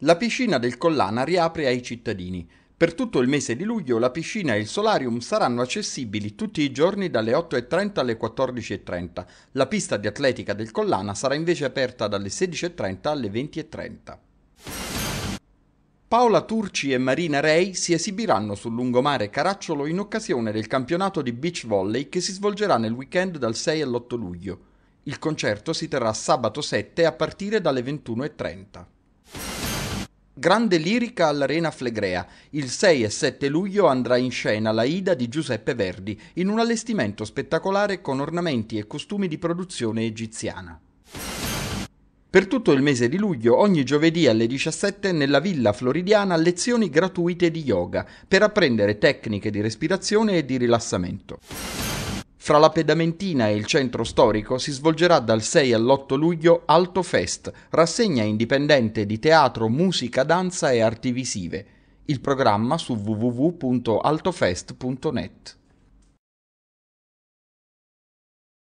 La piscina del Collana riapre ai cittadini. Per tutto il mese di luglio la piscina e il solarium saranno accessibili tutti i giorni dalle 8.30 alle 14.30. La pista di atletica del Collana sarà invece aperta dalle 16.30 alle 20.30. Paola Turci e Marina Rei si esibiranno sul lungomare Caracciolo in occasione del campionato di beach volley che si svolgerà nel weekend dal 6 all'8 luglio. Il concerto si terrà sabato 7 a partire dalle 21.30. Grande lirica all'Arena Flegrea. Il 6 e 7 luglio andrà in scena la Ida di Giuseppe Verdi in un allestimento spettacolare con ornamenti e costumi di produzione egiziana. Per tutto il mese di luglio, ogni giovedì alle 17 nella Villa Floridiana lezioni gratuite di yoga per apprendere tecniche di respirazione e di rilassamento. Fra la Pedamentina e il centro storico si svolgerà dal 6 all'8 luglio Alto Fest, rassegna indipendente di teatro, musica, danza e arti visive. Il programma su www.altofest.net.